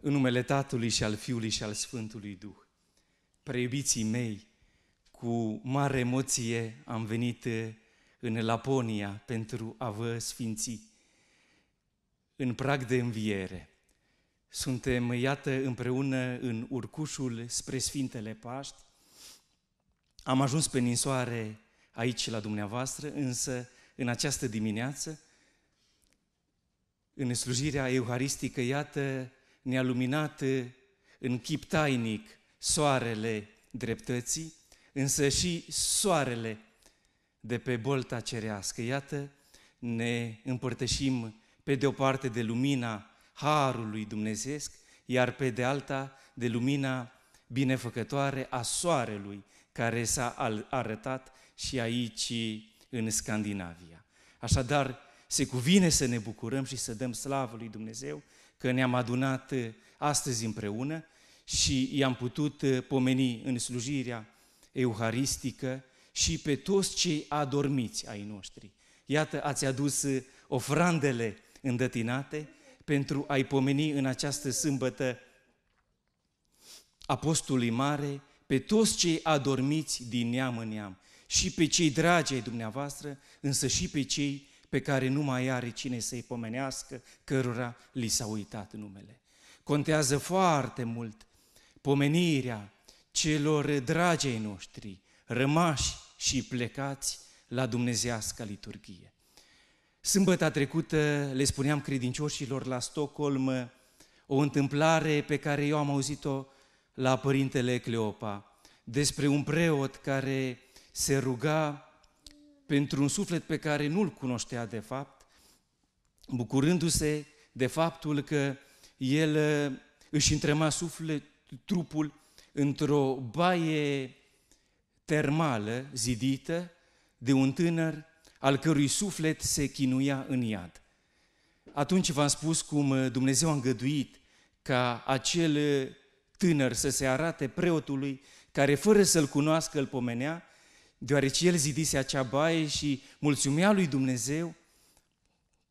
În numele Tatălui și al Fiului și al Sfântului Duh. Preiubiții mei, cu mare emoție am venit eh, în Laponia pentru a vă sfinți în prag de înviere. Suntem, iată, împreună în urcușul spre Sfintele Paști. Am ajuns pe ninsoare aici la dumneavoastră, însă în această dimineață, în slujirea euharistică, iată, ne-a luminat uh, în chip tainic soarele dreptății, însă și soarele de pe bolta cerească. Iată, ne împărtășim pe de o parte de lumina Harului Dumnezeesc, iar pe de alta de lumina binefăcătoare a soarelui care s-a arătat și aici în Scandinavia. Așadar, se cuvine să ne bucurăm și să dăm slavă lui Dumnezeu că ne-am adunat uh, astăzi împreună și i-am putut uh, pomeni în slujirea euharistică și pe toți cei adormiți ai noștri. Iată, ați adus uh, ofrandele îndătinate pentru a-i pomeni în această sâmbătă Apostolului Mare, pe toți cei adormiți din neam în neam, și pe cei dragi ai dumneavoastră, însă și pe cei pe care nu mai are cine să-i pomenească, cărora li s-a uitat numele. Contează foarte mult pomenirea celor dragei noștri, rămași și plecați la dumnezească liturghie. Sâmbăta trecută le spuneam credincioșilor la Stockholm o întâmplare pe care eu am auzit-o la părintele Cleopa despre un preot care se ruga pentru un suflet pe care nu-l cunoștea de fapt, bucurându-se de faptul că el uh, își întrema suflet, trupul într-o baie termală zidită de un tânăr al cărui suflet se chinuia în iad. Atunci v-am spus cum uh, Dumnezeu a îngăduit ca acel uh, tânăr să se arate preotului care fără să-l cunoască îl pomenea deoarece el zidise acea baie și mulțumea lui Dumnezeu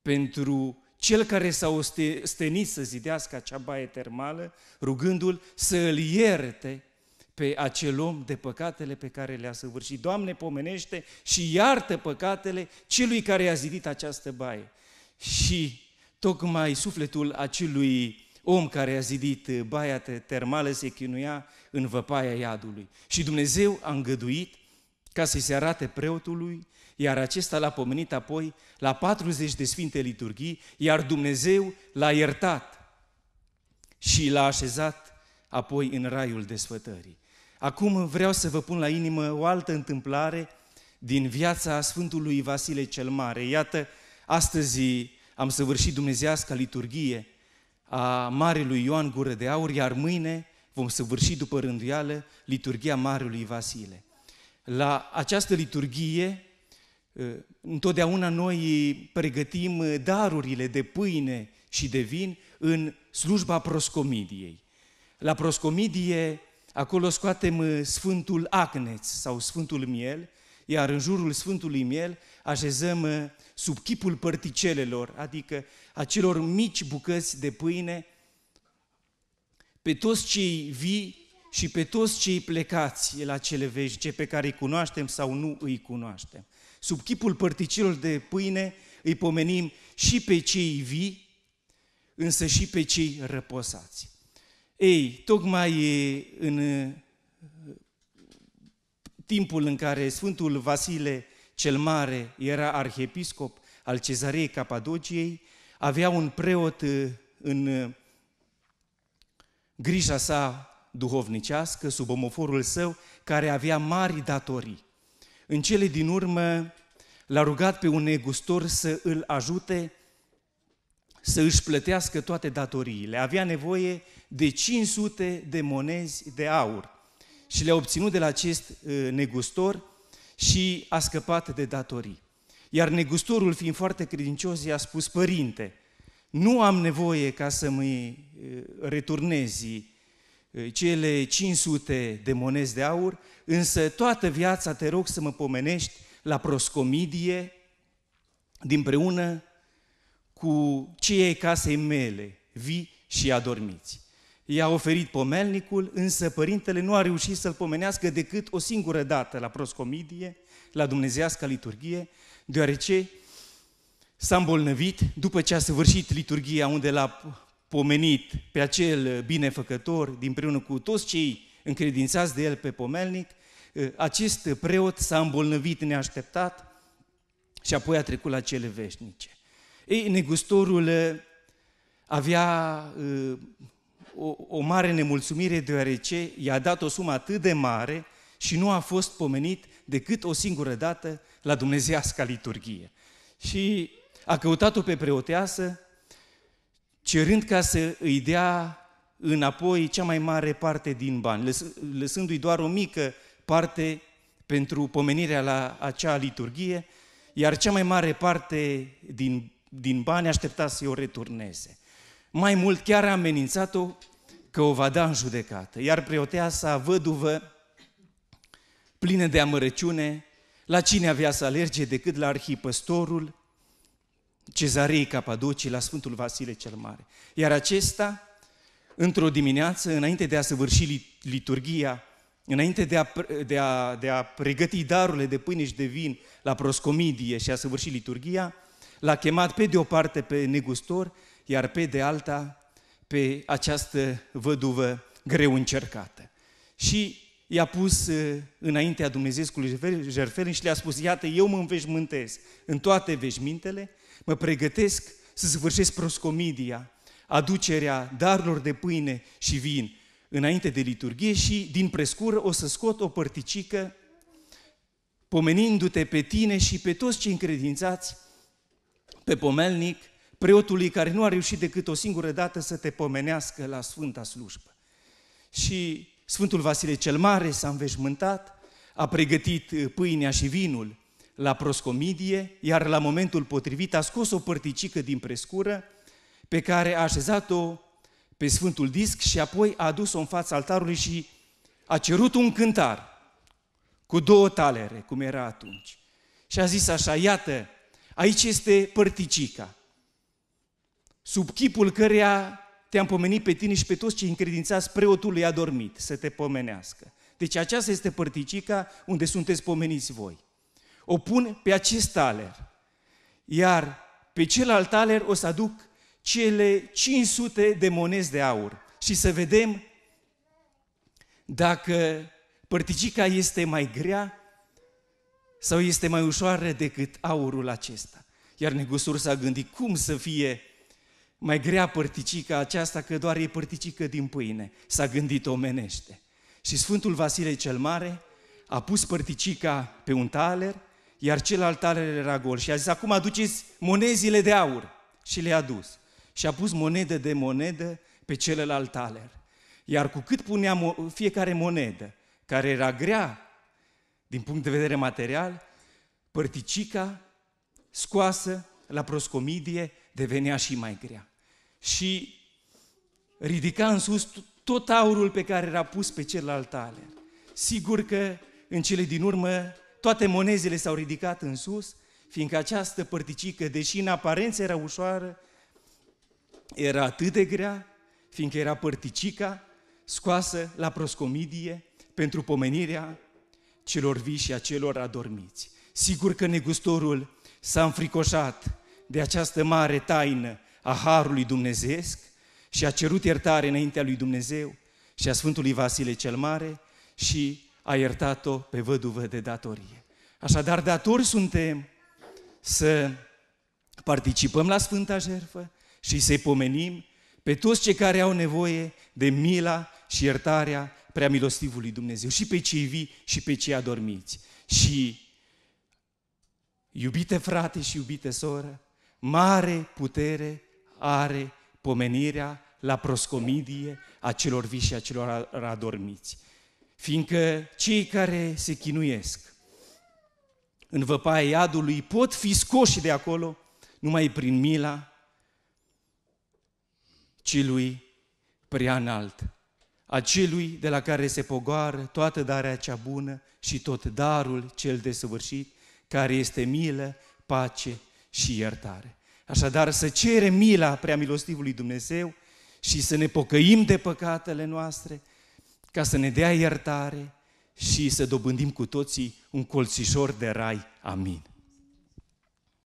pentru cel care s-a ostenit să zidească acea baie termală, rugându-l să îl ierte pe acel om de păcatele pe care le-a săvârșit. Doamne, pomenește și iartă păcatele celui care i-a zidit această baie. Și tocmai sufletul acelui om care a zidit baia termală se chinuia în văpaia iadului. Și Dumnezeu a îngăduit ca să-i se arate preotului, iar acesta l-a pomenit apoi la 40 de sfinte liturghii, iar Dumnezeu l-a iertat și l-a așezat apoi în raiul desfătării. Acum vreau să vă pun la inimă o altă întâmplare din viața Sfântului Vasile cel Mare. Iată, astăzi am săvârșit dumnezească liturghie a Marelui Ioan Gură de Aur, iar mâine vom săvârși după rânduială liturgia Marelui Vasile la această liturghie, ă, întotdeauna noi pregătim ă, darurile de pâine și de vin în slujba proscomidiei. La proscomidie, acolo scoatem ă, Sfântul Acneț sau Sfântul Miel, iar în jurul Sfântului Miel așezăm sub chipul părticelelor, adică acelor mici bucăți de pâine, pe toți cei vii și pe toți cei plecați la cele veșnice pe care îi cunoaștem sau nu îi cunoaștem. Sub chipul părticilor de pâine îi pomenim și pe cei vii, însă și pe cei răposați. Ei, tocmai în uh, timpul în care Sfântul Vasile cel Mare era arhiepiscop al cezarei Capadociei, avea un preot uh, în uh, grija sa duhovnicească sub omoforul său, care avea mari datorii. În cele din urmă l-a rugat pe un negustor să îl ajute să își plătească toate datoriile. Avea nevoie de 500 de monezi de aur și le-a obținut de la acest ă, negustor și a scăpat de datorii. Iar negustorul, fiind foarte credincios, i-a spus, Părinte, nu am nevoie ca să mă ă, returnezi cele 500 de monezi de aur, însă toată viața te rog să mă pomenești la proscomidie, dinpreună cu cei casei mele, vii și adormiți. I-a oferit pomelnicul, însă părintele nu a reușit să-l pomenească decât o singură dată la proscomidie, la dumnezească liturghie, deoarece s-a îmbolnăvit după ce a săvârșit liturghia unde l-a pomenit pe acel binefăcător, din preună cu toți cei încredințați de el pe pomelnic, ă, acest preot s-a îmbolnăvit neașteptat și apoi a trecut la cele veșnice. Ei, negustorul ă, avea ă, o, o mare nemulțumire deoarece i-a dat o sumă atât de mare și nu a fost pomenit decât o singură dată la dumnezeasca liturghie. Și a căutat-o pe preoteasă cerând ca să îi dea înapoi cea mai mare parte din bani, lăsându-i doar o mică parte pentru pomenirea la acea liturghie, iar cea mai mare parte din, din bani aștepta să o returneze. Mai mult chiar a amenințat-o că o va da în judecată, iar preoteasa văduvă, plină de amărăciune, la cine avea să alerge decât la arhipăstorul, cezarei Capaducii la Sfântul Vasile cel Mare. Iar acesta, într-o dimineață, înainte de a săvârși liturgia, înainte de a, de, a, de a pregăti darurile de pâine și de vin la proscomidie și a săvârși liturgia, l-a chemat pe de o parte pe negustor, iar pe de alta pe această văduvă greu încercată. Și i-a pus uh, înaintea Dumnezeului jertfelin și le-a spus, iată, eu mă înveșmântez în toate veșmintele, mă pregătesc să săvârșesc proscomidia, aducerea darurilor de pâine și vin înainte de liturghie și din prescură o să scot o părticică pomenindu-te pe tine și pe toți cei încredințați pe pomelnic, preotului care nu a reușit decât o singură dată să te pomenească la Sfânta Slujbă. Și Sfântul Vasile cel Mare s-a înveșmântat, a pregătit uh, pâinea și vinul la proscomidie, iar la momentul potrivit a scos o părticică din prescură pe care a așezat-o pe Sfântul Disc și apoi a adus-o în fața altarului și a cerut un cântar cu două talere, cum era atunci. Și a zis așa, iată, aici este părticica, sub chipul căreia te-am pomenit pe tine și pe toți cei încredințați preotului adormit să te pomenească. Deci aceasta este părticica unde sunteți pomeniți voi. O pun pe acest taler, iar pe celălalt taler o să aduc cele 500 de monezi de aur și să vedem dacă părticica este mai grea sau este mai ușoară decât aurul acesta. Iar Negusur s-a gândit cum să fie mai grea părticica aceasta că doar e părticică din pâine, s-a gândit omenește. Și Sfântul Vasile cel Mare a pus părticica pe un taler, iar celălalt taler era gol și a zis, acum aduceți monezile de aur. Și le-a dus. Și a pus monedă de monedă pe celălalt taler. Iar cu cât punea fiecare monedă, care era grea din punct de vedere material, părticica scoasă la proscomidie devenea și mai grea. Și ridica în sus tot aurul pe care era pus pe celălalt aler. Sigur că în cele din urmă toate monezele s-au ridicat în sus, fiindcă această părticică, deși în aparență era ușoară, era atât de grea, fiindcă era părticica scoasă la proscomidie pentru pomenirea celor vii și a celor adormiți. Sigur că negustorul s-a înfricoșat de această mare taină a Harului Dumnezeesc și a cerut iertare înaintea lui Dumnezeu și a Sfântului Vasile cel Mare și a iertat-o pe văduvă de datorie. Așadar, datori suntem să participăm la Sfânta Jertfă și să-i pomenim pe toți cei care au nevoie de mila și iertarea prea milostivului Dumnezeu, și pe cei vii și pe cei adormiți. Și, iubite frate și iubite soră, Mare putere are pomenirea la proscomidie a celor vii și a celor adormiți. Fiindcă cei care se chinuiesc în văpaia iadului pot fi scoși de acolo numai prin mila celui prea înalt, acelui de la care se pogoară toată darea cea bună și tot darul cel desăvârșit, care este milă, pace și iertare. Așadar, să cerem mila prea milostivului Dumnezeu și să ne pocăim de păcatele noastre, ca să ne dea iertare și să dobândim cu toții un colțișor de rai. Amin.